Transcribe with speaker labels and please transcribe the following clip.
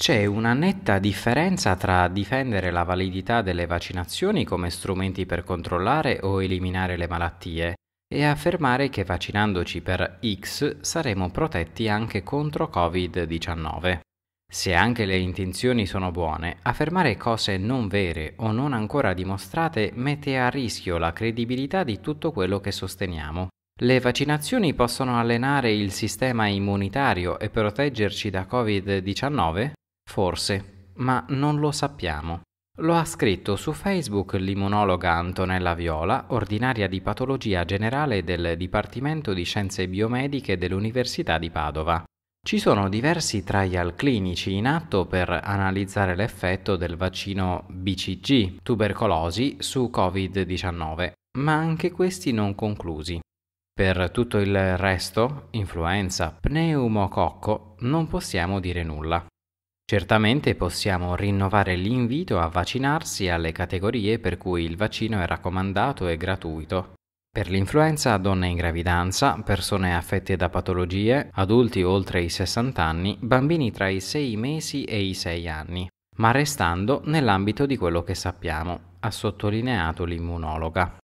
Speaker 1: C'è una netta differenza tra difendere la validità delle vaccinazioni come strumenti per controllare o eliminare le malattie e affermare che vaccinandoci per X saremo protetti anche contro Covid-19. Se anche le intenzioni sono buone, affermare cose non vere o non ancora dimostrate mette a rischio la credibilità di tutto quello che sosteniamo. Le vaccinazioni possono allenare il sistema immunitario e proteggerci da Covid-19? Forse, ma non lo sappiamo. Lo ha scritto su Facebook l'immunologa Antonella Viola, ordinaria di patologia generale del Dipartimento di Scienze Biomediche dell'Università di Padova. Ci sono diversi trial clinici in atto per analizzare l'effetto del vaccino BCG, tubercolosi, su Covid-19, ma anche questi non conclusi. Per tutto il resto, influenza, pneumococco, non possiamo dire nulla. Certamente possiamo rinnovare l'invito a vaccinarsi alle categorie per cui il vaccino è raccomandato e gratuito. Per l'influenza, donne in gravidanza, persone affette da patologie, adulti oltre i 60 anni, bambini tra i 6 mesi e i 6 anni, ma restando nell'ambito di quello che sappiamo, ha sottolineato l'immunologa.